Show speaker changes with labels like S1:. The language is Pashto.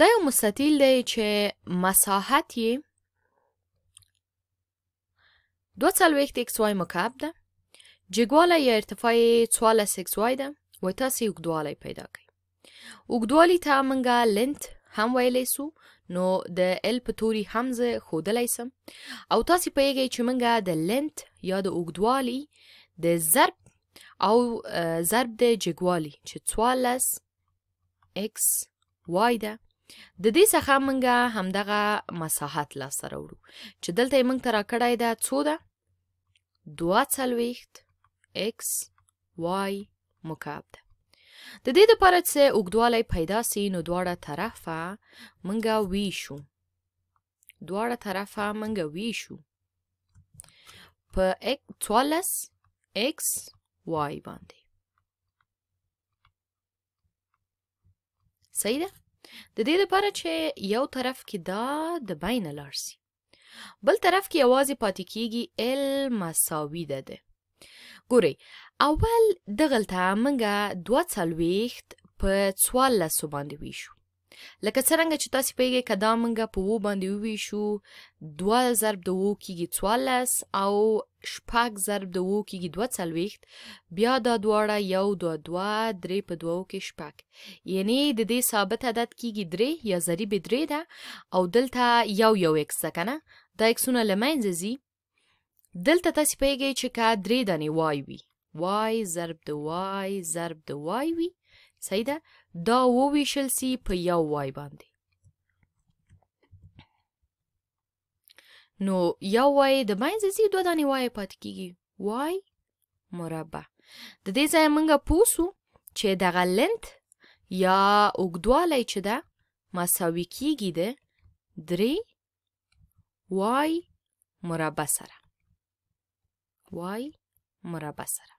S1: دا یو مستطیل دی چې مساحت یې دوه څلوېښت ایکس وای مکعب ده جګوالی یا ارتفاع یې څوارلس ایکس وای ده و تاسې اوږدوالی پیدا کوئ اوږدوالي ته موږ لنت هم ویلی سو نو د ال په توري هم زه ښودلی سم او تاسې پوهیږئ چې موږ د لنت یا د اوږدوالي د ضرب او ضرب د جګوالي چې څوارلس ایکس وای ده د دې څخه مونږه همدغه مساحت لاسته راوړو چې دلته یې مونږ ته راکړی ده څو ده دوه څلوېښت x y مکعب ده د دې دپاره چې اوږدوالی پیدا سي نو دواړه طرفه مونږه ویشو دواړه طرفه مونږه ویشو په څوارلس x y باندې صحیح ده د دې لپاره چې یو طرف کې دا د بینه لاړ سي بل طرف کې یوازې پاتې کیږي ال مساوي ده ده ګورئ اول دغلته موږ دوه څلوېښت په څوارلسو باندې ویشو لکه څرنګه چې تاسو پیږئ کدا مونږه په وو باندې وویشو دوه ضرب د وو کیږي څوارلس او شپږ ضرب د وو کیږي دوه څلوېښت بیا دا دواړه یو دوه دوه درې په دوو کې شپږ یعنی د دې ثابت عدد کیږي درې یا ضریب درې ده او دلته یو یو اکس ده که نه دا اکسونه له منځه ځي دلته تاسو پیږئ چې که درې دانې وای وي وای ضرب د وای ضرب د وای وي صحیح ده دا وویشل سي په یو وای باندې نو یو وای د مینځه سي دوه دانې وای پاتې کیږي وای مربع د دې ځای مونږ پوسو چې دغه لنت یا اوږدوالی چې ده مساوي کیږي د درې وای مربع سره وای مربع سره